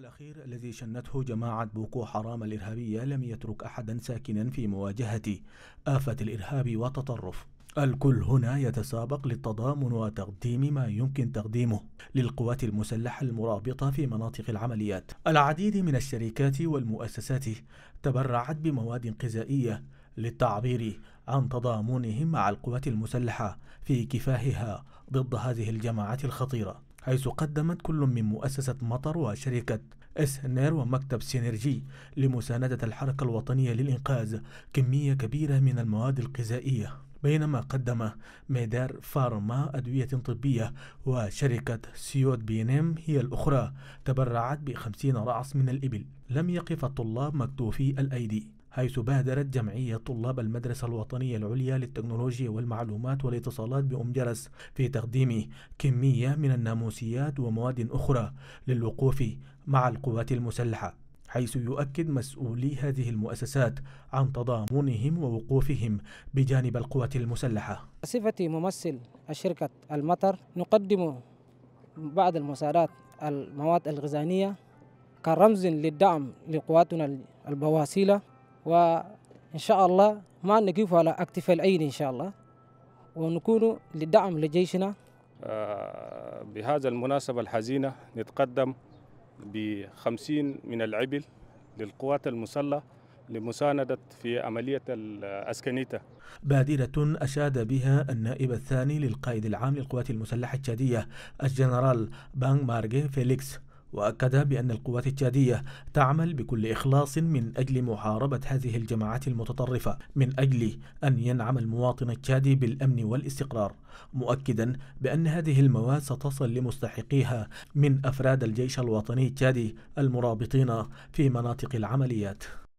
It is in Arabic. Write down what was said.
الأخير الذي شنته جماعة بوكو حرام الإرهابية لم يترك أحدا ساكنا في مواجهة آفة الإرهاب والتطرف الكل هنا يتسابق للتضامن وتقديم ما يمكن تقديمه للقوات المسلحة المرابطة في مناطق العمليات العديد من الشركات والمؤسسات تبرعت بمواد غذائية للتعبير عن تضامنهم مع القوات المسلحة في كفاحها ضد هذه الجماعات الخطيرة حيث قدمت كل من مؤسسة مطر وشركة اس نير ومكتب سينرجي لمساندة الحركة الوطنية للإنقاذ كمية كبيرة من المواد الغذائية بينما قدم ميدار فارما أدوية طبية وشركة سيود بينيم هي الأخرى تبرعت بخمسين رأس من الإبل لم يقف الطلاب مكتوفي الأيدي حيث بادرت جمعية طلاب المدرسة الوطنية العليا للتكنولوجيا والمعلومات والاتصالات بأم جرس في تقديم كمية من الناموسيات ومواد أخرى للوقوف مع القوات المسلحة حيث يؤكد مسؤولي هذه المؤسسات عن تضامنهم ووقوفهم بجانب القوات المسلحة صفتي ممثل الشركة المطر نقدم بعض المساعدات المواد الغذائية كرمز للدعم لقواتنا البواسيلة وإن شاء الله ما نقف على أكتف الأيدي إن شاء الله ونكون لدعم لجيشنا آه، بهذا المناسبة الحزينة نتقدم بخمسين من العبل للقوات المسلحة لمساندة في عملية الأسكنيتا بادرة أشاد بها النائب الثاني للقائد العام للقوات المسلحة التشادية الجنرال بانغ مارغي فيليكس وأكد بأن القوات التشادية تعمل بكل إخلاص من أجل محاربة هذه الجماعات المتطرفة من أجل أن ينعم المواطن التشادي بالأمن والاستقرار مؤكدا بأن هذه المواد ستصل لمستحقيها من أفراد الجيش الوطني التشادي المرابطين في مناطق العمليات